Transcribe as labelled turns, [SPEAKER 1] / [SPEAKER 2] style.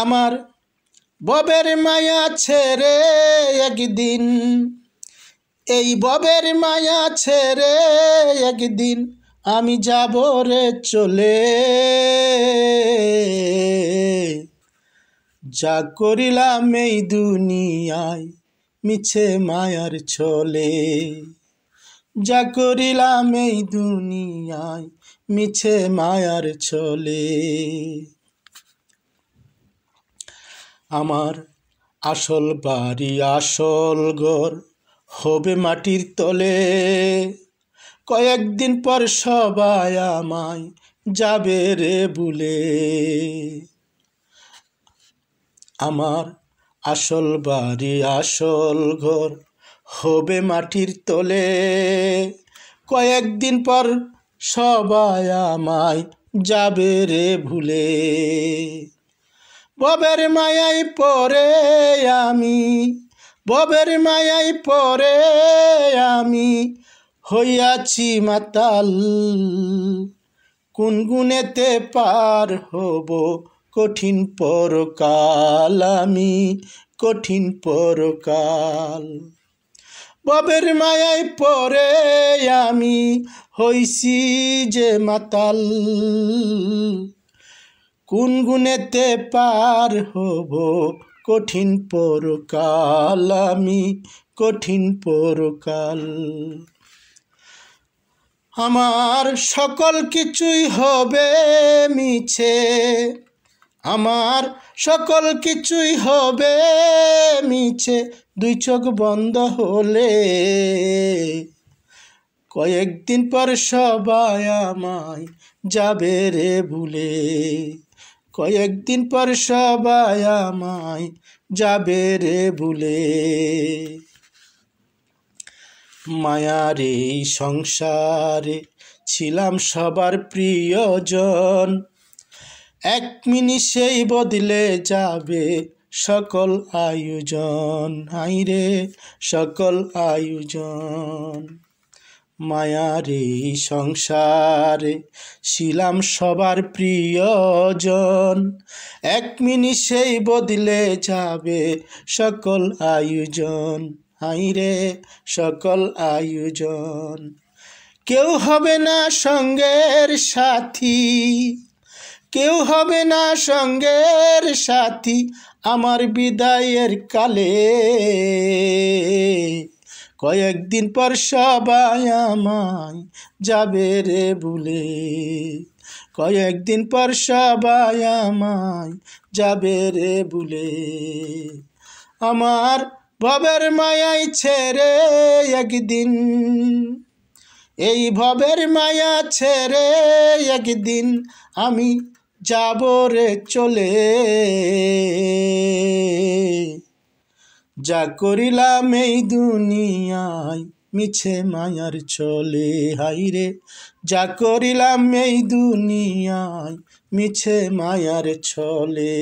[SPEAKER 1] আমার ববের মায়া ছেড়ে একদিন এই ববের মায়া ছেড়ে একদিন আমি যাব রে চলে যা করিলাম এই দুনিয়ায় মিছে মায়ার চলে যা করিলাম এই দুনিয়ায় মিছে মায়ার চলে আমার আসল বাড়ি আসল ঘর হবে মাটির তলে কয়েকদিন পর সবাই আমায় যাবে রে বলে আমার আসল বাড়ি আসল ঘর হবে মাটির তলে কয়েকদিন পর সবাই আমায় যাবে রে ভুলে ববের মায়াই পরে আমি ববের মায়াই পরে আমি হইয়াছি মাতাল কোন গুণেতে পার হব কঠিন পরকাল আমি কঠিন পরকাল ববের মায়াই পরে আমি হইছি যে মাতাল কোন গুণেতে পার হব কঠিন পরকাল আমি কঠিন পরকাল আমার সকল কিছুই হবে মিছে আমার সকল কিছুই হবে মিছে দুই চোখ বন্ধ হলে কয়েকদিন পর সবাই আমায় যাবে রে ভুলে কয়েকদিন পর সবাই আমায় যাবে রে ভুলে মায়ার এই সংসারে ছিলাম সবার প্রিয়জন এক মিনিষেই বদলে যাবে সকল আয়োজন আইরে সকল আয়োজন মায়ারে সংসারে ছিলাম সবার প্রিয়জন এক সেই বদলে যাবে সকল আয়োজন হাইরে সকল আয়োজন কেউ হবে না সঙ্গের সাথী কেউ হবে না সঙ্গের সাথী আমার বিদায়ের কালে কয়েকদিন পর সবাই আমায় যাবে রে বলে কয়েকদিন পর সবাই আমায় যাবে রে বলে আমার ভবের মায়াই ছেড়ে একদিন এই ভবের মায়া ছেড়ে একদিন আমি যাব রে চলে যা করিলাম এই দুনিয়ায় মিছে মায়ার চলে হাইরে যা করিলাম এই দুনিয়ায় মিছে মায়ার চলে